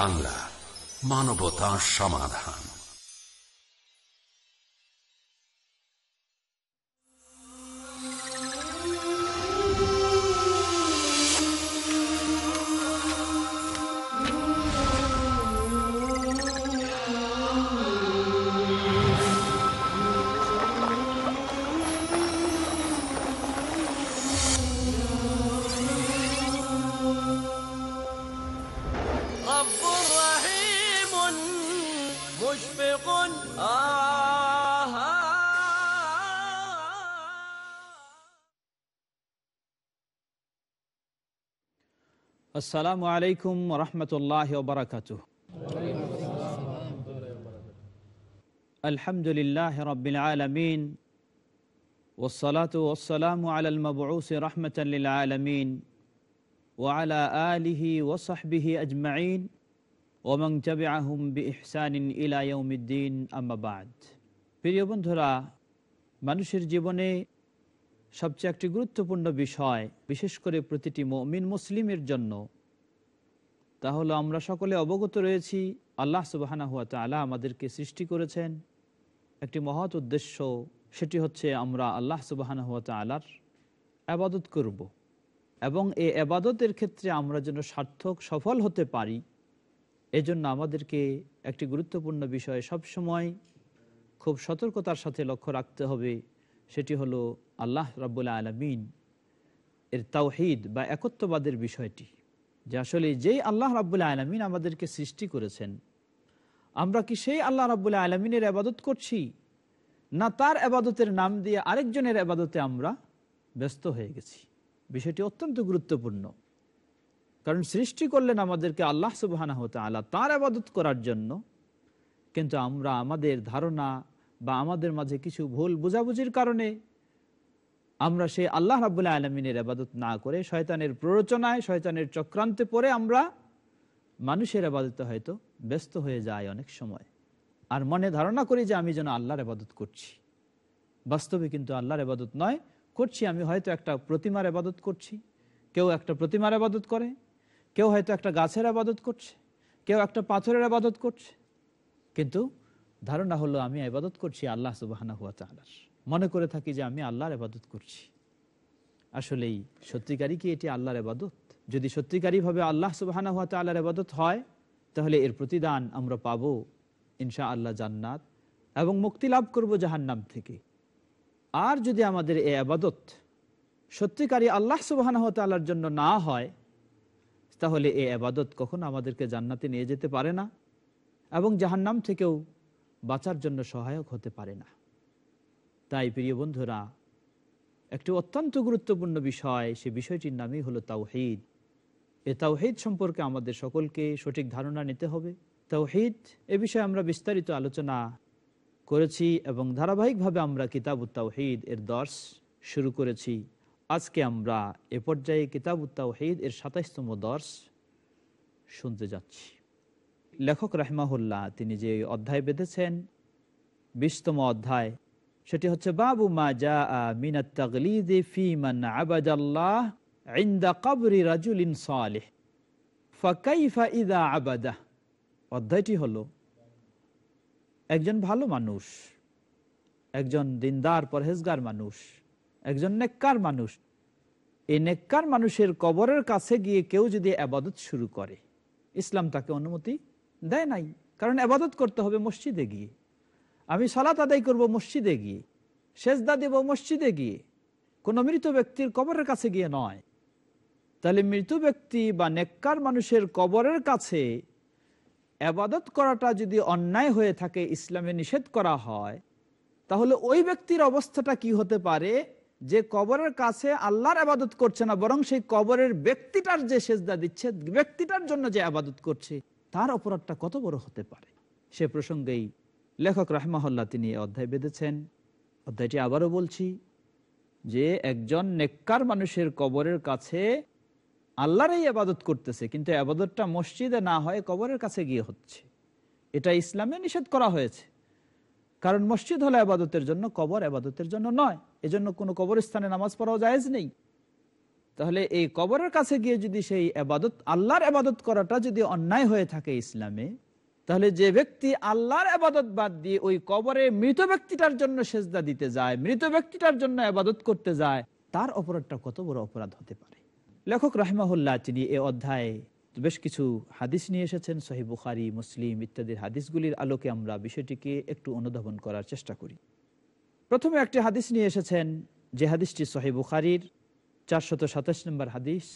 বাংলা মানবতা সমাধান السلام عليكم ورحمة الله وبركاته الحمد لله رب العالمين والصلاة والسلام على المبعوث رحمة للعالمين وعلى آله وصحبه أجمعين ومن تبعهم بإحسان إلى يوم الدين أما بعد প্রিয় বন্ধুরা মানুষের জীবনে সবচেয়ে একটি গুরুত্বপূর্ণ বিষয় বিশেষ করে প্রতিটি মমিন মুসলিমের জন্য তাহলে আমরা সকলে অবগত রয়েছি আল্লাহ সুবাহানা হুয়া তালা আমাদেরকে সৃষ্টি করেছেন একটি মহৎ উদ্দেশ্য সেটি হচ্ছে আমরা আল্লাহ সুবাহানা হুয়া তালার আবাদত করব এবং এই আবাদতের ক্ষেত্রে আমরা যেন সার্থক সফল হতে পারি এজন্য আমাদেরকে একটি গুরুত্বপূর্ণ বিষয় সবসময় খুব সতর্কতার সাথে লক্ষ্য রাখতে হবে সেটি হলো আল্লাহ রাবুল্লা আলমিন এর তাওহিদ বা একত্ববাদের বিষয়টি যে আসলে যেই আল্লাহ রাবুল্লা আলমিন আমাদেরকে সৃষ্টি করেছেন আমরা কি সেই আল্লাহ রাবুল্লা আলমিনের আবাদত করছি না তার আবাদতের নাম দিয়ে আরেকজনের আবাদতে আমরা ব্যস্ত হয়ে গেছি বিষয়টি অত্যন্ত গুরুত্বপূর্ণ কারণ সৃষ্টি করলেন আমাদেরকে আল্লাহ সুবাহানা হতে আল্লাহ তার আবাদত করার জন্য কিন্তু আমরা আমাদের ধারণা বা আমাদের মাঝে কিছু ভুল বোঝাবুঝির কারণে আমরা সেই আল্লাহ রাবুল্লাহ আলমিনের আবাদত না করে শয়তানের প্ররোচনায় শয়তানের চক্রান্তে পরে আমরা মানুষের আবাদতে হয়তো ব্যস্ত হয়ে যায় অনেক সময় আর মনে ধারণা করি যে আমি যেন আল্লাহর আবাদত করছি বাস্তবে কিন্তু আল্লাহর আবাদত নয় করছি আমি হয়তো একটা প্রতিমার আবাদত করছি কেউ একটা প্রতিমার আবাদত করে কেউ হয়তো একটা গাছের আবাদত করছে কেউ একটা পাথরের আবাদত করছে কিন্তু ধারণা হলো আমি আবাদত করছি আল্লাহ সুবাহানা হুয়া তালার মনে করে থাকি যে আমি আল্লাহর এবাদত করছি আসলেই সত্যিকারই কি এটি আল্লাহর এবাদত যদি সত্যিকারীভাবে আল্লাহ সুবাহানা হাতে আল্লাহর এবাদত হয় তাহলে এর প্রতিদান আমরা পাব ইনশা আল্লাহ জান্নাত এবং মুক্তি লাভ করব জাহান্নাম থেকে আর যদি আমাদের এ আবাদত সত্যিকারী আল্লাহ সুবাহানা হাত আল্লাহর জন্য না হয় তাহলে এ আবাদত কখনো আমাদেরকে জান্নাতে নিয়ে যেতে পারে না এবং জাহান্নাম থেকেও বাঁচার জন্য সহায়ক হতে পারে না তাই প্রিয় বন্ধুরা একটি অত্যন্ত গুরুত্বপূর্ণ বিষয় সে বিষয়টির নামই হলো তাওহিদ এ তাওহিদ সম্পর্কে আমাদের সকলকে সঠিক ধারণা নিতে হবে তাওহিদ এ বিষয়ে আমরা বিস্তারিত আলোচনা করেছি এবং ধারাবাহিকভাবে আমরা কিতাব উত্তাহিদ এর দর্শ শুরু করেছি আজকে আমরা এ পর্যায়ে কিতাব উত্তাহিদ এর সাতাইশতম দর্শ শুনতে যাচ্ছি লেখক রাহমাহুল্লাহ তিনি যে অধ্যায় বেঁধেছেন বিশতম অধ্যায় সেটি হচ্ছে বাবু মা যা ফি রাজুলিন ইদা আবাদা অধ্যায়টি হলো একজন ভালো মানুষ একজন দিনদার পরহেজগার মানুষ একজন নেককার মানুষ এই নেককার মানুষের কবরের কাছে গিয়ে কেউ যদি আবাদত শুরু করে ইসলাম তাকে অনুমতি দেয় নাই কারণ আবাদত করতে হবে মসজিদে গিয়ে আমি সালাত আদায় করব মসজিদে গিয়ে সেজদা দেব মসজিদে গিয়ে কোন মৃত ব্যক্তির কবরের কাছে গিয়ে নয় তাহলে মৃত ব্যক্তি বা নেককার মানুষের কবরের কাছে আবাদত করাটা যদি অন্যায় হয়ে থাকে ইসলামে নিষেধ করা হয় তাহলে ওই ব্যক্তির অবস্থাটা কি হতে পারে যে কবরের কাছে আল্লাহর আবাদত করছে না বরং সেই কবরের ব্যক্তিটার যে সেজদা দিচ্ছে ব্যক্তিটার জন্য যে আবাদত করছে তার অপরাধটা কত বড় হতে পারে সে প্রসঙ্গেই লেখক রাহমাহল্লা তিনি অধ্যায় বেঁধেছেন অধ্যায়টি আবারও বলছি যে একজন নেককার মানুষের কবরের কাছে আল্লাহরই আবাদত করতেছে কিন্তু আবাদতটা মসজিদে না হয় কবরের কাছে গিয়ে হচ্ছে এটা ইসলামে নিষেধ করা হয়েছে কারণ মসজিদ হলে আবাদতের জন্য কবর আবাদতের জন্য নয় এজন্য কোনো কবরস্থানে নামাজ পড়াও জায়েজ নেই তাহলে এই কবরের কাছে গিয়ে যদি সেই আবাদত আল্লাহর আবাদত করাটা যদি অন্যায় হয়ে থাকে ইসলামে তাহলে যে ব্যক্তি আল্লাহর আবাদত বাদ দিয়ে ওই কবরে মৃত ব্যক্তিটার জন্য সেজদা দিতে যায় মৃত ব্যক্তিটার জন্য আবাদত করতে যায় তার অপরাধটা কত বড় অপরাধ হতে পারে লেখক রাহিমাহুল্লাহ তিনি এ অধ্যায়ে বেশ কিছু হাদিস নিয়ে এসেছেন সহি বুখারি মুসলিম ইত্যাদির হাদিসগুলির আলোকে আমরা বিষয়টিকে একটু অনুধাবন করার চেষ্টা করি প্রথমে একটি হাদিস নিয়ে এসেছেন যে হাদিসটি সহি বুখারির চারশত সাতাশ নম্বর হাদিস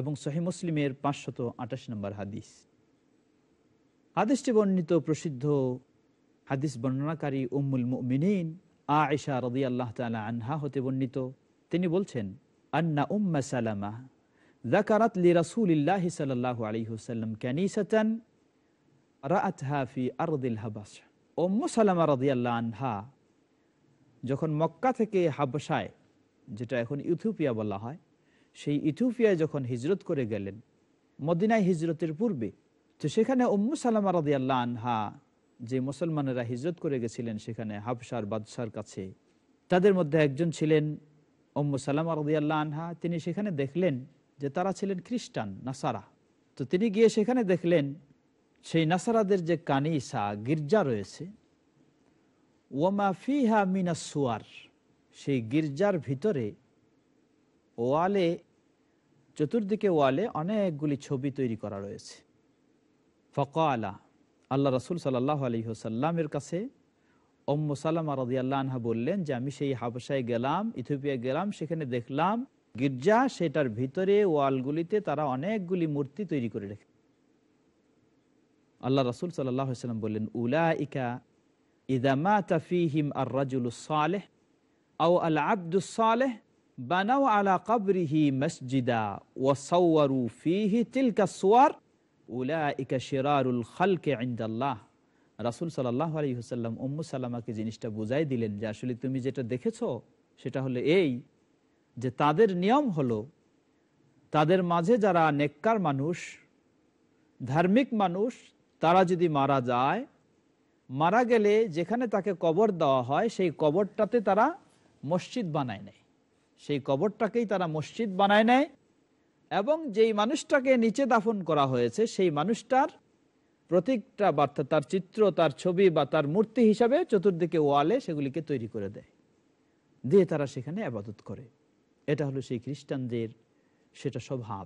এবং সহি মুসলিমের পাঁচশত আঠাশ নম্বর হাদিস হাদিসটি বর্ণিত প্রসিদ্ধ হাদিস বর্ণনাকারী উম্মুল মিনীন আয়েশা রদি আল্লাহ তালা আনহা হতে বর্ণিত তিনি বলছেন আন্না উম্মা সালামা জাকারাত লি صلى الله عليه وسلم كنيسة رأتها في আরদিল الحبش উম্মু سلم رضي আল্লাহ আনহা যখন মক্কা থেকে حبشاي যেটা এখন ইথিওপিয়া বলা হয় সেই ইথিওপিয়ায় যখন হিজরত করে গেলেন هجرت হিজরতের পূর্বে তো সেখানে উম্মু সালামা রাদিয়াল্লাহ আনহা যে মুসলমানেরা হিজরত করে গেছিলেন সেখানে হাফসার বাদশার কাছে তাদের মধ্যে একজন ছিলেন উম্মু সালামা রাদিয়াল্লাহ আনহা তিনি সেখানে দেখলেন যে তারা ছিলেন খ্রিস্টান নাসারা তো তিনি গিয়ে সেখানে দেখলেন সেই নাসারাদের যে কানিসা গির্জা রয়েছে ওয়ামা ফিহা মিনা সুয়ার সেই গির্জার ভিতরে ওয়ালে চতুর্দিকে ওয়ালে অনেকগুলি ছবি তৈরি করা রয়েছে ফকালা আল্লাহ রসুল সাল্লাহ আলহিহসাল্লামের কাছে ওম্ম সাল্লামা রদিয়াল্লা আনহা বললেন যে আমি সেই হাবসায় গেলাম ইথিওপিয়া গেলাম সেখানে দেখলাম গির্জা সেটার ভিতরে ওয়ালগুলিতে তারা অনেকগুলি মূর্তি তৈরি করে রেখে আল্লাহ রসুল সাল্লাম বললেন উলা ইকা ইদামা তাফিহিম আর রাজুল সালেহ আও আল আব্দুল বানাও আলা কবরিহি মসজিদা ওয়াসু ফিহি তিলকা সোয়ার উলা ইকা শেরারুল খালকে আইন্দাল্লাহ রাসুল সাল্লাহ আলী হুসাল্লাম উম্মু সাল্লামাকে জিনিসটা বুঝাই দিলেন যে আসলে তুমি যেটা দেখেছ সেটা হলো এই যে তাদের নিয়ম হলো তাদের মাঝে যারা নেককার মানুষ ধার্মিক মানুষ তারা যদি মারা যায় মারা গেলে যেখানে তাকে কবর দেওয়া হয় সেই কবরটাতে তারা মসজিদ বানায় নেয় সেই কবরটাকেই তারা মসজিদ বানায় নেয় এবং যেই মানুষটাকে নিচে দাফন করা হয়েছে সেই মানুষটার প্রতীকটা বার্তা তার চিত্র তার ছবি বা তার মূর্তি হিসাবে চতুর্দিকে ওয়ালে সেগুলিকে তৈরি করে দেয় দিয়ে তারা সেখানে আবাদত করে এটা হলো সেই খ্রিস্টানদের সেটা স্বভাব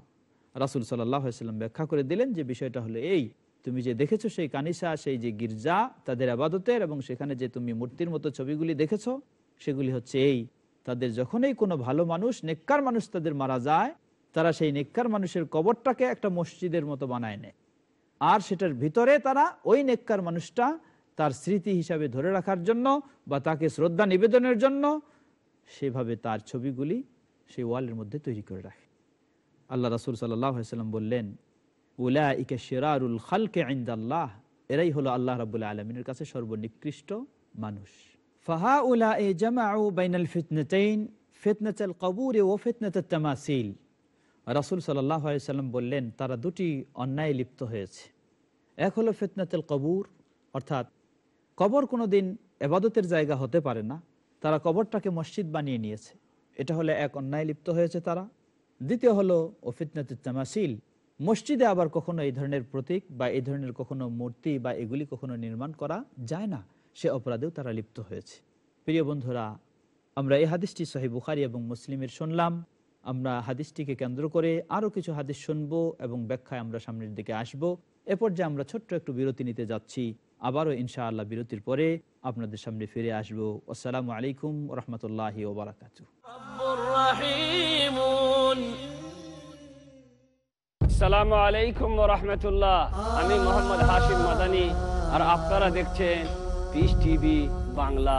রাসুল সাল্লাম ব্যাখ্যা করে দিলেন যে বিষয়টা হলো এই তুমি যে দেখেছো সেই কানিসা সেই যে গির্জা তাদের আবাদতের এবং সেখানে যে তুমি মূর্তির মতো ছবিগুলি দেখেছো সেগুলি হচ্ছে এই তাদের যখনই কোনো ভালো মানুষ নেককার মানুষ তাদের মারা যায় তারা সেই নেককার মানুষের কবরটাকে একটা মসজিদের মতো বানায় নেয় আর সেটার ভিতরে তারা ওই নেককার মানুষটা তার স্মৃতি হিসাবে ধরে রাখার জন্য বা তাকে শ্রদ্ধা নিবেদনের জন্য সেভাবে তার ছবিগুলি সেই ওয়ালের মধ্যে তৈরি করে রাখে আল্লাহ রাসুল সাল্লাম বললেন উলা এরাই হলো আল্লাহ রাবুল্লাহ আলমিনের কাছে সর্বনিকৃষ্ট মানুষ ফাহা উলা এ ও বাইনাল ফিতনতেইন ফিতনাতাল কবুর ও ফিতনাতাল তামাসিল রাসুল সাল্লাম বললেন তারা দুটি অন্যায় লিপ্ত হয়েছে এক হলো ফিতনাতেল কবুর অর্থাৎ কবর কোনো দিন এবাদতের জায়গা হতে পারে না তারা কবরটাকে মসজিদ বানিয়ে নিয়েছে এটা হলো এক অন্যায় লিপ্ত হয়েছে তারা দ্বিতীয় হলো ও ফিতনাতুল মসজিদে আবার কখনো এই ধরনের প্রতীক বা এই ধরনের কখনো মূর্তি বা এগুলি কখনো নির্মাণ করা যায় না সে অপরাধেও তারা লিপ্ত হয়েছে প্রিয় বন্ধুরা আমরা এই হাদিসটি সহি বুখারি এবং মুসলিমের শুনলাম আমরা হাদিসটিকে কেন্দ্র করে আরও কিছু হাদিস শুনব এবং ব্যাখ্যায় আমরা সামনের দিকে আসব এরপর যে আমরা ছোট্ট একটু বিরতি নিতে যাচ্ছি আবারও ইনশাআল্লাহ বিরতির পরে আপনাদের সামনে ফিরে আসবো আসসালামু আলাইকুম রহমতুল্লাহ ওবরাকাত সালামু আলাইকুম রহমতুল্লাহ আমি মোহাম্মদ হাশিম মাদানি আর আপনারা দেখছেন বাংলা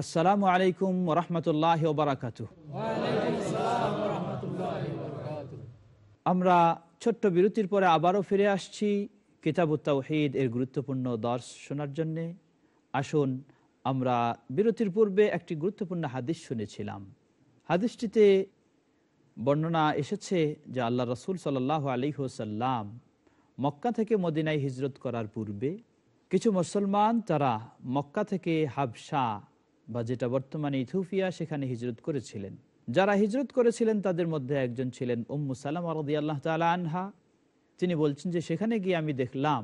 আসসালামু আলাইকুম রহমতুল্লাহ বারাকাত আমরা ছোট্ট বিরতির পরে আবারও ফিরে আসছি কিতাবুত্তাউহিদ এর গুরুত্বপূর্ণ দর্শ শোনার জন্যে আসুন আমরা বিরতির পূর্বে একটি গুরুত্বপূর্ণ হাদিস শুনেছিলাম হাদিসটিতে বর্ণনা এসেছে যে আল্লাহ রসুল সাল্লাহ আলী হোসাল্লাম মক্কা থেকে মদিনায় হিজরত করার পূর্বে কিছু মুসলমান তারা মক্কা থেকে হাবসা বা যেটা বর্তমানে ইথুফিয়া সেখানে হিজরত করেছিলেন যারা হিজরত করেছিলেন তাদের মধ্যে একজন ছিলেন উম্মু সালাম আরদি আল্লাহ তালা আনহা তিনি বলছেন যে সেখানে গিয়ে আমি দেখলাম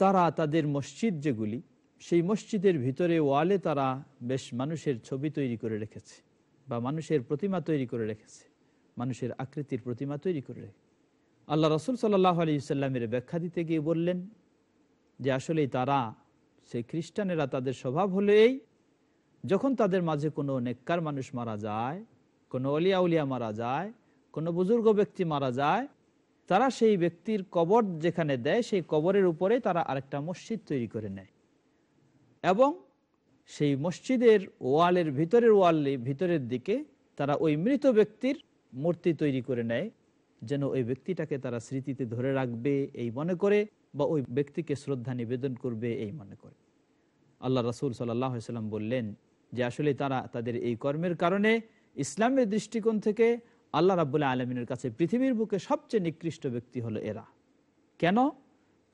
তারা তাদের মসজিদ যেগুলি সেই মসজিদের ভিতরে ওয়ালে তারা বেশ মানুষের ছবি তৈরি করে রেখেছে বা মানুষের প্রতিমা তৈরি করে রেখেছে মানুষের আকৃতির প্রতিমা তৈরি করে রেখেছে আল্লাহ রসুল সাল্লাহ আলী সাল্লামের ব্যাখ্যা দিতে গিয়ে বললেন যে আসলে তারা সেই খ্রিস্টানেরা তাদের স্বভাব হলো এই যখন তাদের মাঝে কোনো নেককার মানুষ মারা যায় কোনো অলিয়া উলিয়া মারা যায় কোনো বুজুর্গ ব্যক্তি মারা যায় তারা সেই ব্যক্তির কবর যেখানে দেয় সেই কবরের উপরে তারা আরেকটা মসজিদ তৈরি করে নেয় এবং সেই মসজিদের ওয়ালের ভিতরের ওয়ালে ভিতরের দিকে তারা ওই মৃত ব্যক্তির মূর্তি তৈরি করে নেয় যেন ওই ব্যক্তিটাকে তারা স্মৃতিতে ধরে রাখবে এই মনে করে বা ওই ব্যক্তিকে শ্রদ্ধা নিবেদন করবে এই মনে করে আল্লাহ রাসুল সাল্লাম বললেন যে আসলে তারা তাদের এই কর্মের কারণে ইসলামের দৃষ্টিকোণ থেকে আল্লাহ রাবুল্লাহ আলমিনের কাছে পৃথিবীর বুকে সবচেয়ে নিকৃষ্ট ব্যক্তি হলো এরা কেন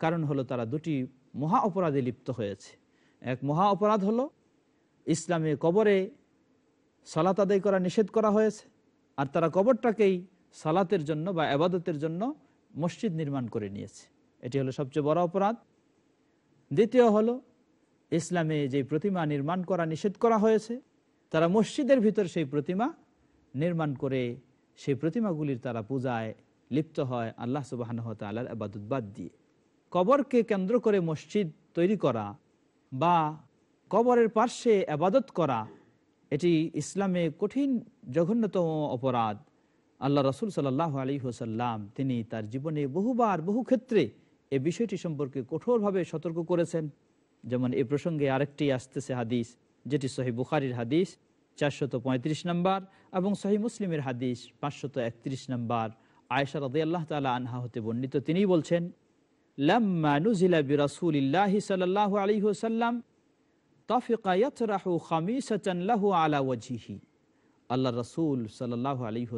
কারণ হলো তারা দুটি মহা অপরাধে লিপ্ত হয়েছে এক মহা অপরাধ হলো ইসলামে কবরে সালাত আদায় করা নিষেধ করা হয়েছে আর তারা কবরটাকেই সালাতের জন্য বা আবাদতের জন্য মসজিদ নির্মাণ করে নিয়েছে এটি হলো সবচেয়ে বড় অপরাধ দ্বিতীয় হলো ইসলামে যে প্রতিমা নির্মাণ করা নিষেধ করা হয়েছে তারা মসজিদের ভিতর সেই প্রতিমা নির্মাণ করে সেই প্রতিমাগুলির তারা পূজায় লিপ্ত হয় আল্লাহ আল্লাহর তাল্লার বাদ দিয়ে কবরকে কেন্দ্র করে মসজিদ তৈরি করা বা কবরের পার্শ্বে আবাদত করা এটি ইসলামে কঠিন জঘন্যতম অপরাধ আল্লাহ রসুল সাল্লাহ আলী হোসাল্লাম তিনি তার জীবনে বহুবার বহু ক্ষেত্রে এ বিষয়টি সম্পর্কে কঠোরভাবে সতর্ক করেছেন যেমন এ প্রসঙ্গে আরেকটি আসতেছে হাদিস যেটি সহি বুখারির হাদিস চারশত পঁয়ত্রিশ নম্বর এবং সহি মুসলিমের হাদিস পাঁচশত একত্রিশ নম্বর আয়সার আল্লাহ তালা আনহা হতে বর্ণিত তিনি বলছেন সাল্লাল্লাহু আলা আল্লাহ সাল্লাল্লাহু আলাইহি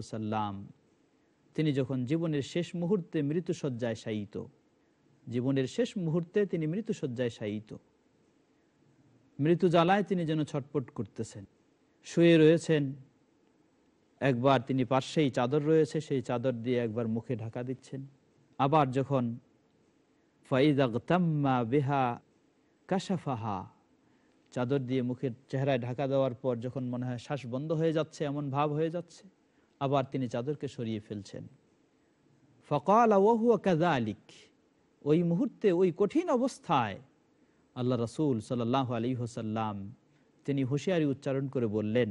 তিনি যখন জীবনের শেষ মুহূর্তে মৃত্যুসজ্জায় শায়িত জীবনের শেষ মুহূর্তে তিনি মৃত্যুসজ্জায় শায়িত মৃত্যু জ্বালায় তিনি যেন ছটপট করতেছেন শুয়ে রয়েছেন একবার তিনি পাশেই চাদর রয়েছে সেই চাদর দিয়ে একবার মুখে ঢাকা দিচ্ছেন আবার যখন ফাইদাগতাম্মা বেহা কাশাফাহা চাদর দিয়ে মুখের চেহারায় ঢাকা দেওয়ার পর যখন মনে হয় শ্বাস বন্ধ হয়ে যাচ্ছে এমন ভাব হয়ে যাচ্ছে আবার তিনি চাদরকে সরিয়ে ফেলছেন ফকাল ওহু কাজা আলিক ওই মুহূর্তে ওই কঠিন অবস্থায় আল্লাহ রসুল সাল্লাহ আলী হোসাল্লাম তিনি হুঁশিয়ারি উচ্চারণ করে বললেন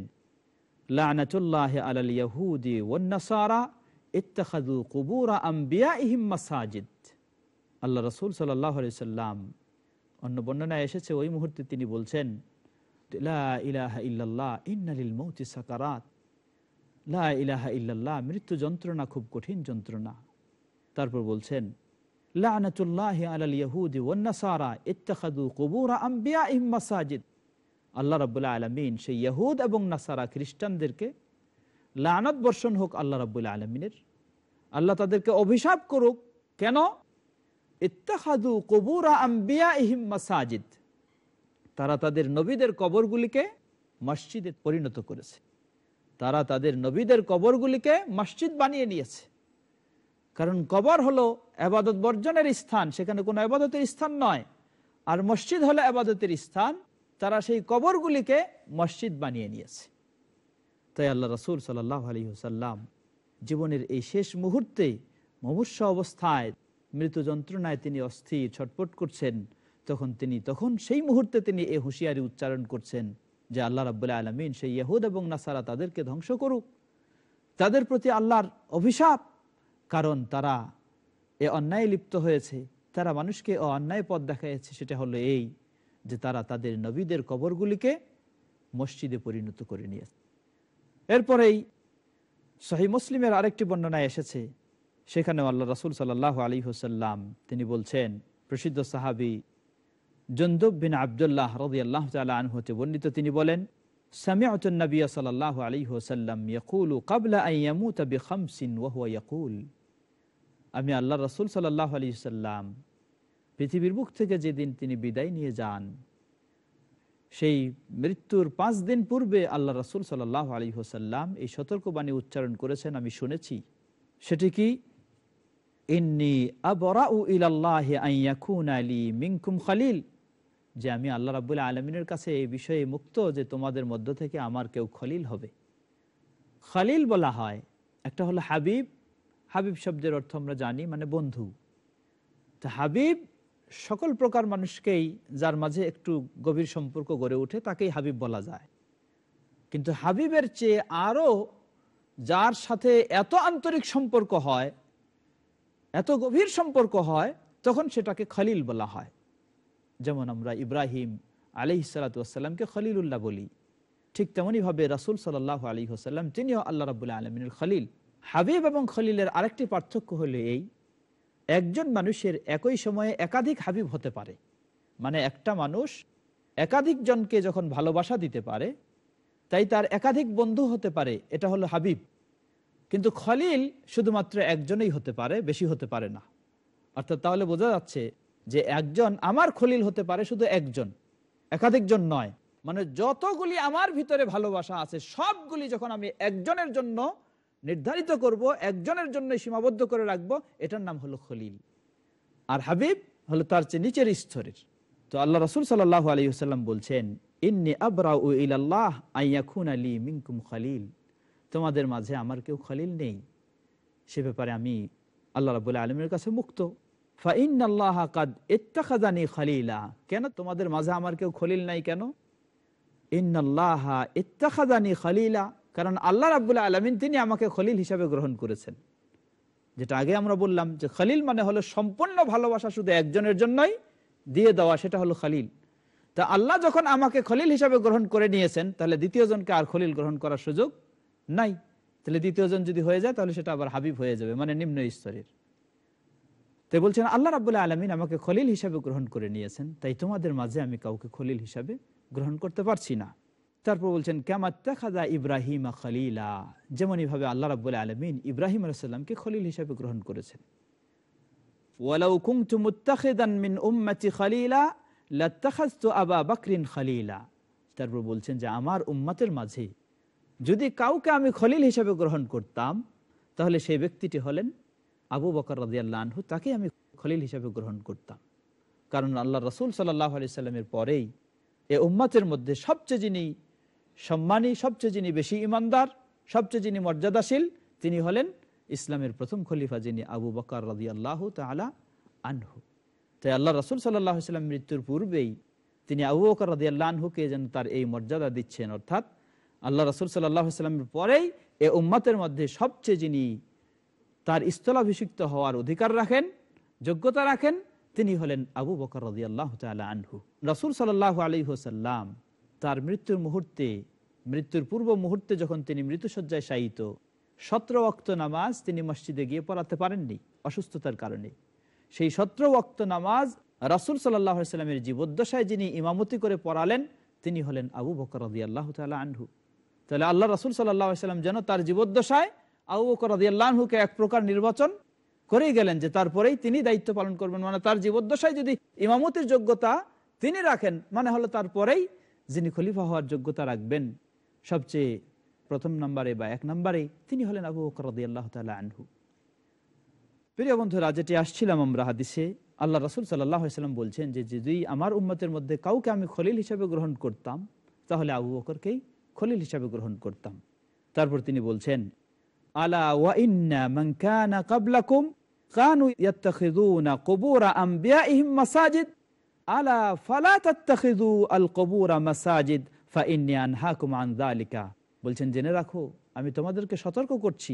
লানাতুল্লাহ আলাল ইয়াহুদি ওয়ান্নাসারা ইত্তাখাযু কুবুরা আমবিয়াইহিম মাসাজিদ আল্লাহ রাসূল সাল্লাল্লাহু আলাইহি সাল্লাম অন্য বর্ণনায় এসেছে ওই মুহূর্তে তিনি বলছেন লা ইলাহা ইল্লাল্লাহ ইন্নালিল মউতি সাকারাত লা ইলাহা ইল্লাল্লাহ মৃত্যু যন্ত্রণা খুব কঠিন যন্ত্রণা তারপর বলছেন লানাতুল্লাহ আলাল ইয়াহুদি ওয়ান্নাসারা ইত্তাখাযু কুবুর আমবিয়াইহিম মাসাজিদ আল্লাহ রাব্বুল সেই ইহুদ এবং নাসারা খ্রিস্টানদেরকে লানত বর্ষণ হোক আল্লাহ রাব্বুল আলামিনের আল্লাহ তাদেরকে অভিশাপ করুক কেন ইত্তাখাদু কবুরা আম্বিয়া ইহিম মাসাজিদ তারা তাদের নবীদের কবরগুলিকে মসজিদে পরিণত করেছে তারা তাদের নবীদের কবরগুলিকে মসজিদ বানিয়ে নিয়েছে কারণ কবর হলো আবাদত বর্জনের স্থান সেখানে কোনো আবাদতের স্থান নয় আর মসজিদ হলো আবাদতের স্থান তারা সেই কবরগুলিকে মসজিদ বানিয়ে নিয়েছে তাই আল্লাহ রসুল সাল্লাহ আলী হুসাল্লাম জীবনের এই শেষ মুহূর্তে মমুষ্য অবস্থায় মৃত্যু যন্ত্রণায় তিনি অস্থির ছটপট করছেন তখন তিনি তখন সেই মুহূর্তে তিনি এ হুঁশিয়ারি উচ্চারণ করছেন যে আল্লাহ রাবুল্লাহ আলমিন সেই ইহুদ এবং নাসারা তাদেরকে ধ্বংস করুক তাদের প্রতি আল্লাহর অভিশাপ কারণ তারা এ অন্যায় লিপ্ত হয়েছে তারা মানুষকে অন্যায় পথ দেখাচ্ছে সেটা হলো এই যে তারা তাদের নবীদের কবরগুলিকে মসজিদে পরিণত করে নিয়েছে এরপরেই শহী মুসলিমের আরেকটি বর্ণনায় এসেছে সেখানে আল্লাহ রাসুল সাল্লাহ আলী হোসাল্লাম তিনি বলছেন প্রসিদ্ধ সাহাবি জন্দুব বিন আবদুল্লাহ রদি আল্লাহ আন আনহতে বর্ণিত তিনি বলেন সামিয়া النبي صلى الله عليه وسلم يقول قبل أن আমি আল্লাহ রসুল সাল্লাহ আলি সাল্লাম পৃথিবীর মুখ থেকে যেদিন তিনি বিদায় নিয়ে যান সেই মৃত্যুর পাঁচ দিন পূর্বে আল্লাহ রসুল সাল্লাহ আলী হোসাল্লাম এই সতর্কবাণী উচ্চারণ করেছেন আমি শুনেছি সেটি কি ইন্নি আলী খালিল যে আমি আল্লাহ রাবুল্লাহ আলমিনের কাছে এই বিষয়ে মুক্ত যে তোমাদের মধ্য থেকে আমার কেউ খলিল হবে খালিল বলা হয় একটা হলো হাবিব হাবিব শব্দের অর্থ আমরা জানি মানে বন্ধু তো হাবিব সকল প্রকার মানুষকেই যার মাঝে একটু গভীর সম্পর্ক গড়ে ওঠে তাকেই হাবিব বলা যায় কিন্তু হাবিবের চেয়ে আরও যার সাথে এত আন্তরিক সম্পর্ক হয় এত গভীর সম্পর্ক হয় তখন সেটাকে খলিল বলা হয় যেমন আমরা ইব্রাহিম আলি সালাতামকে খলিলুল্লাহ বলি ঠিক তেমনইভাবে রাসুল সাল্লাহ আলী হোসাল্লাম তিনিও আল্লাহ রাবুল্লাহ আলমিনুল খলিল হাবিব এবং খলিলের আরেকটি পার্থক্য হলো এই একজন মানুষের একই সময়ে একাধিক হাবিব হতে পারে মানে একটা মানুষ একাধিক জনকে যখন ভালোবাসা দিতে পারে তাই তার একাধিক বন্ধু হতে পারে এটা হলো হাবিব কিন্তু খলিল শুধুমাত্র একজনেই হতে পারে বেশি হতে পারে না অর্থাৎ তাহলে বোঝা যাচ্ছে যে একজন আমার খলিল হতে পারে শুধু একজন একাধিকজন নয় মানে যতগুলি আমার ভিতরে ভালোবাসা আছে সবগুলি যখন আমি একজনের জন্য নির্ধারিত করব একজনের জন্য সীমাবদ্ধ করে রাখবো এটার নাম হলো খলিল আর হাবিব হলো তার চেয়ে নিচের স্তরের তো আল্লাহ রসুল সাল্লাহ আলী বলছেন ইন্নি আবরা আবরাউ আইয়া খুন আলী মিঙ্কুম খালিল তোমাদের মাঝে আমার কেউ খালিল নেই সে ব্যাপারে আমি আল্লাহ রাবুল আলমের কাছে মুক্ত আল্লাহ কাদ খালিলা কেন তোমাদের মাঝে আমার কেউ খলিল নাই কেন ইন্নাল্লাহ ইত্তাখাদানি খালিলা কারণ আল্লাহ রাবুল্লাহ আলমিন তিনি আমাকে খলিল হিসাবে গ্রহণ করেছেন যেটা আগে আমরা বললাম যে খালিল মানে হলো সম্পূর্ণ ভালোবাসা শুধু একজনের জন্যই দিয়ে দেওয়া সেটা হলো খালিল তা আল্লাহ যখন আমাকে খলিল হিসাবে গ্রহণ করে নিয়েছেন তাহলে দ্বিতীয় জনকে আর খলিল গ্রহণ করার সুযোগ নাই তাহলে দ্বিতীয় জন যদি হয়ে যায় তাহলে সেটা আবার হাবিব হয়ে যাবে মানে নিম্ন স্তরের তাই বলছেন আল্লাহ রাবুল্লাহ আলমিন আমাকে খলিল হিসাবে গ্রহণ করে নিয়েছেন তাই তোমাদের মাঝে আমি কাউকে খলিল হিসাবে গ্রহণ করতে পারছি না তারপর বলছেন ক্যামাত্তা খাজা ইব্রাহিম খলিলা যেমন এভাবে আল্লাহ রাবুল আলমিন ইব্রাহিম আলাইসাল্লামকে খলিল হিসাবে গ্রহণ করেছেন ওয়ালাউ কুমতু মুত্তাখিদান মিন উম্মতি খলিলা লাত্তাখাজতু আবা বকরিন খলিলা তারপর বলছেন যে আমার উম্মাতের মাঝে যদি কাউকে আমি খলিল হিসাবে গ্রহণ করতাম তাহলে সেই ব্যক্তিটি হলেন আবু বকর রাজিয়াল্লা তাকে আমি খলিল হিসাবে গ্রহণ করতাম কারণ আল্লাহ রসুল সাল্লাহ আলি সাল্লামের পরেই এ উম্মাতের মধ্যে সবচেয়ে যিনি সম্মানী সবচেয়ে যিনি বেশি ইমানদার সবচেয়ে যিনি মর্যাদাশীল তিনি হলেন ইসলামের প্রথম খলিফা যিনি আবু বকর রাজি আল্লাহ তালা আনহু তাই আল্লাহ রসুল সাল্লাহ ইসলাম মৃত্যুর পূর্বেই তিনি আবু বকর রাজি আল্লাহ আনহুকে যেন তার এই মর্যাদা দিচ্ছেন অর্থাৎ আল্লাহ রসুল সাল্লাহ ইসলামের পরেই এ উম্মাতের মধ্যে সবচেয়ে যিনি তার স্থলাভিষিক্ত হওয়ার অধিকার রাখেন যোগ্যতা রাখেন তিনি হলেন আবু বকর রাজি আল্লাহ তালা আনহু রসুল সাল্লাহ আলী হোসাল্লাম তার মৃত্যুর মুহূর্তে মৃত্যুর পূর্ব মুহূর্তে যখন তিনি মৃত্যুসজ্জায় শায়িত সত্র অক্ত নামাজ তিনি মসজিদে গিয়ে পড়াতে পারেননি অসুস্থতার কারণে সেই সত্র অক্ত নামাজ রাসুল সাল্লাহ সাল্লামের জীবদ্দশায় যিনি ইমামতি করে পড়ালেন তিনি হলেন আবু বকর রদি আল্লাহ আনহু তাহলে আল্লাহ রাসুল সাল্লাহ সাল্লাম যেন তার জীবদ্দশায় আবু বকর রদি আল্লাহকে এক প্রকার নির্বাচন করেই গেলেন যে তারপরেই তিনি দায়িত্ব পালন করবেন মানে তার জীবদ্দশায় যদি ইমামতির যোগ্যতা তিনি রাখেন মানে হলো তারপরেই যিনি খলিফা হওয়ার যোগ্যতা রাখবেন সবচেয়ে প্রথম নম্বরে বা এক নম্বরে তিনি হলেন আবু বকরদি আল্লাহ তালা আনহু প্রিয় বন্ধুরা যেটি আসছিলাম আমরা হাদিসে আল্লাহ রসুল সাল্লাম বলছেন যে যদি আমার উম্মতের মধ্যে কাউকে আমি খলিল হিসাবে গ্রহণ করতাম তাহলে আবু বকরকেই খলিল হিসাবে গ্রহণ করতাম তারপর তিনি বলছেন আলা কানু কবুরা আম্বিয়াইহিম আলা ফালা তাত্তাখিযু আল কবুরা মাসাজিদ ফাইন্নী আনহাকুম আন যালিকা বলছেন জেনে রাখো আমি তোমাদেরকে সতর্ক করছি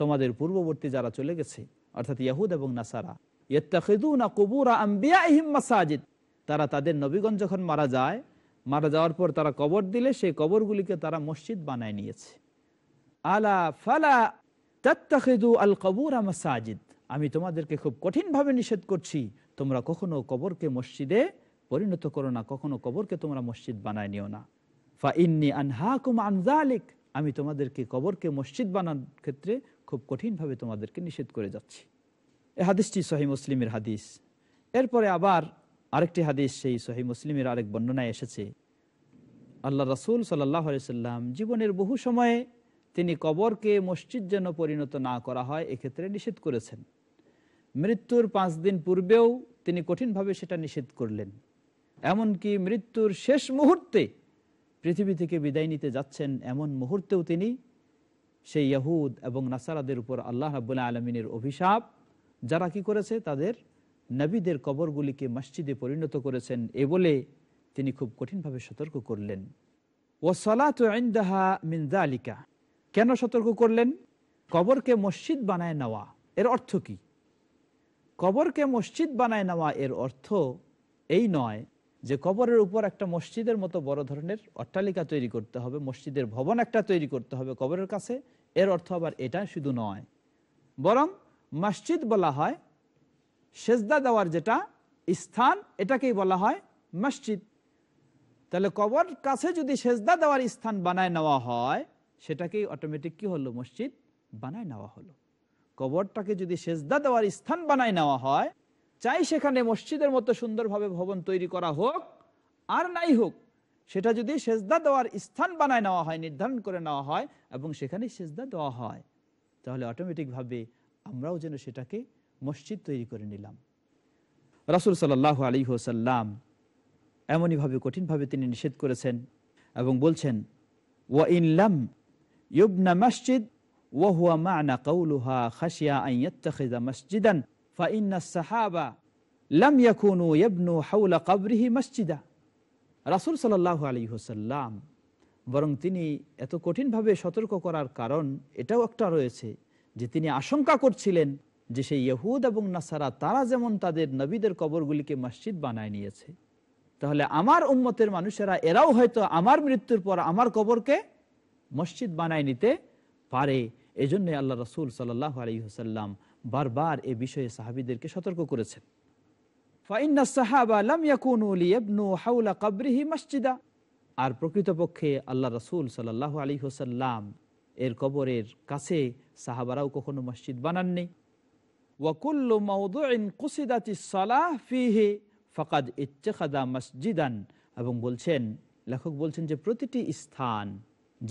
তোমাদের পূর্ববর্তী যারা চলে গেছে অর্থাৎ ইয়াহুদ এবং নাসারা ইয়াত্তাখিযুনা কুবুরা আমবিয়াইহিম মাসাজিদ তারা তাদের নবীগণ যখন মারা যায় মারা যাওয়ার পর তারা কবর দিলে সেই কবরগুলিকে তারা মসজিদ বানায় নিয়েছে আলা ফালা তাত্তাখিযু আল কবুরা মাসাজিদ আমি তোমাদেরকে খুব কঠিনভাবে নিষেধ করছি তোমরা কখনো কবরকে মসজিদে পরিণত করো না কখনো কবরকে তোমরা মসজিদ বানায় নিও না ফা ইন্নি আনহা কুম আনজা আলিক আমি তোমাদেরকে কবরকে মসজিদ বানার ক্ষেত্রে খুব কঠিনভাবে তোমাদেরকে নিষেধ করে যাচ্ছি এ হাদিসটি সহি মুসলিমের হাদিস এরপরে আবার আরেকটি হাদিস সেই সহি মুসলিমের আরেক বর্ণনায় এসেছে আল্লাহ রসুল সাল্লাহ সাল্লাম জীবনের বহু সময়ে তিনি কবরকে মসজিদ যেন পরিণত না করা হয় এক্ষেত্রে নিষেধ করেছেন মৃত্যুর পাঁচ দিন পূর্বেও তিনি কঠিনভাবে সেটা নিষেধ করলেন এমনকি মৃত্যুর শেষ মুহূর্তে পৃথিবী থেকে বিদায় নিতে যাচ্ছেন এমন মুহূর্তেও তিনি সেই ইয়াহুদ এবং নাসারাদের উপর আল্লাহ রাবুল্লাহ আলমিনের অভিশাপ যারা কি করেছে তাদের নবীদের কবরগুলিকে মসজিদে পরিণত করেছেন এ বলে তিনি খুব কঠিনভাবে সতর্ক করলেন ও সলাত আইন্দাহা আলিকা কেন সতর্ক করলেন কবরকে মসজিদ বানায় নেওয়া এর অর্থ কী কবরকে মসজিদ বানায় নেওয়া এর অর্থ এই নয় যে কবরের উপর একটা মসজিদের মতো বড় ধরনের অট্টালিকা তৈরি করতে হবে মসজিদের ভবন একটা তৈরি করতে হবে কবরের কাছে এর অর্থ আবার এটা শুধু নয় বরং মসজিদ বলা হয় সেজদা দেওয়ার যেটা স্থান এটাকেই বলা হয় মসজিদ তাহলে কবর কাছে যদি সেজদা দেওয়ার স্থান বানায় নেওয়া হয় সেটাকেই অটোমেটিক কি হলো মসজিদ বানায় নেওয়া হলো কবরটাকে যদি সেজদা দেওয়ার স্থান বানায় নেওয়া হয় চাই সেখানে মসজিদের মতো সুন্দরভাবে ভবন তৈরি করা হোক আর নাই হোক সেটা যদি সেজদা দেওয়ার স্থান বানায় নেওয়া হয় নির্ধারণ করে নেওয়া হয় এবং সেখানে সেজদা দেওয়া হয় তাহলে অটোমেটিকভাবে আমরাও যেন সেটাকে মসজিদ তৈরি করে নিলাম রাসুল সাল্লাহ আলী হোসাল্লাম এমনইভাবে কঠিনভাবে তিনি নিষেধ করেছেন এবং বলছেন ওয়া ইনলাম ইউবনা মসজিদ ওয়াহুয়া মানা কৌলুহা খাসিয়া আইয়াত্তাখিজা মসজিদান ফাইন্না সাহাবা লাম ইয়াকুনু ইয়াবনু হাউলা কাবরিহি মসজিদা রাসুল সাল্লাহ আলী হোসাল্লাম বরং তিনি এত কঠিনভাবে সতর্ক করার কারণ এটাও একটা রয়েছে যে তিনি আশঙ্কা করছিলেন যে সেই ইহুদ এবং নাসারা তারা যেমন তাদের নবীদের কবরগুলিকে মসজিদ বানায় নিয়েছে তাহলে আমার উম্মতের মানুষেরা এরাও হয়তো আমার মৃত্যুর পর আমার কবরকে মসজিদ বানায় নিতে পারে এই জন্যই আল্লাহ রসুল সাল্লাহ হুসাল্লাম বারবার এ বিষয়ে সাহাবিদেরকে সতর্ক করেছেন মসজিদা আর প্রকৃতপক্ষে আল্লাহ রসুল সাল্লাহ আলী হোসাল্লাম এর কবরের কাছে সাহাবারাও কখনো মসজিদ বানাননি মসজিদান এবং বলছেন লেখক বলছেন যে প্রতিটি স্থান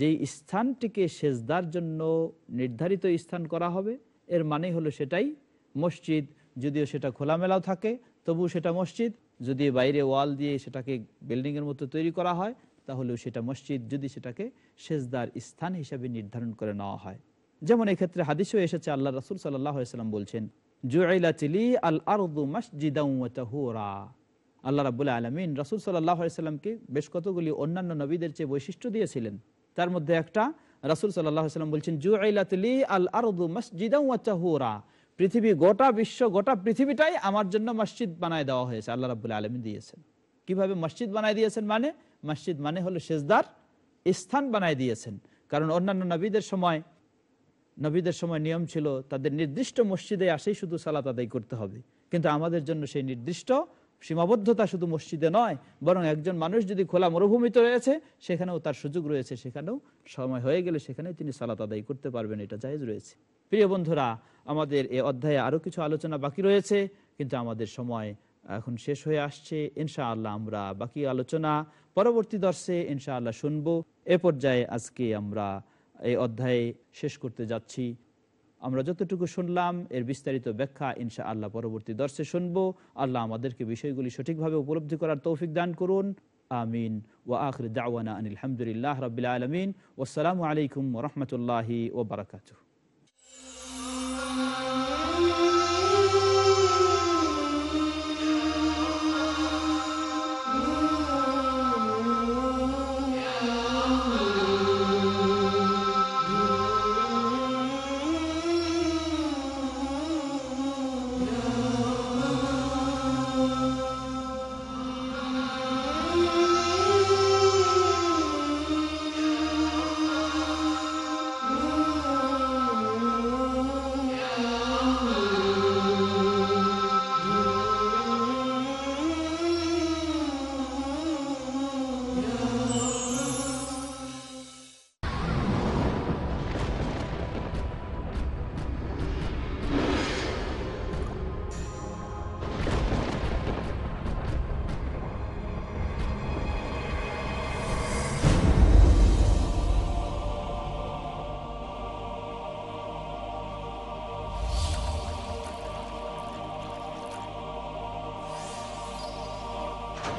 যেই স্থানটিকে সেজদার জন্য নির্ধারিত স্থান করা হবে এর মানে হলো সেটাই মসজিদ যদিও সেটা খোলামেলাও থাকে তবু সেটা মসজিদ যদি বাইরে ওয়াল দিয়ে সেটাকে বিল্ডিংয়ের মতো তৈরি করা হয় তাহলেও সেটা মসজিদ যদি সেটাকে সেজদার স্থান হিসাবে নির্ধারণ করে নেওয়া হয় যেমন এক্ষেত্রে হাদিসও এসেছে আল্লাহ রাসুল সাল্লাম বলছেন আল আল্লাহ রাবুল্লাহ আলমিন রাসুল সাল্লাহ সাল্লামকে বেশ কতগুলি অন্যান্য নবীদের চেয়ে বৈশিষ্ট্য দিয়েছিলেন তার মধ্যে একটা রাসুল সাল্লাম বলছেন পৃথিবী গোটা বিশ্ব গোটা পৃথিবীটাই আমার জন্য মসজিদ বানায় দেওয়া হয়েছে আল্লাহ রাবুল আলমী দিয়েছেন কিভাবে মসজিদ বানায় দিয়েছেন মানে মসজিদ মানে হলো সেজদার স্থান বানায় দিয়েছেন কারণ অন্যান্য নবীদের সময় নবীদের সময় নিয়ম ছিল তাদের নির্দিষ্ট মসজিদে আসেই শুধু সালাত আদায় করতে হবে কিন্তু আমাদের জন্য সেই নির্দিষ্ট সীমাবদ্ধতা শুধু মসজিদে নয় বরং একজন মানুষ যদি খোলা মরুভূমিতে রয়েছে সেখানেও তার সুযোগ রয়েছে সেখানেও সময় হয়ে গেলে সেখানে তিনি সালাত আদায় করতে পারবেন এটা জাহেজ রয়েছে প্রিয় বন্ধুরা আমাদের এ অধ্যায়ে আরও কিছু আলোচনা বাকি রয়েছে কিন্তু আমাদের সময় এখন শেষ হয়ে আসছে ইনশাআল্লাহ আমরা বাকি আলোচনা পরবর্তী দর্শে ইনশাআল্লাহ শুনবো এ পর্যায়ে আজকে আমরা এই অধ্যায়ে শেষ করতে যাচ্ছি আমরা যতটুকু শুনলাম এর বিস্তারিত ব্যাখ্যা ইনশা আল্লাহ পরবর্তী দর্শে শুনব আল্লাহ আমাদেরকে বিষয়গুলি সঠিকভাবে উপলব্ধি করার তৌফিক দান করুন আমিন ও আখর দাওয়ানা আনিল হামদুলিল্লাহ রবিলাম আলমিন সালামু আলাইকুম রহমতুল্লাহি বারাকাতু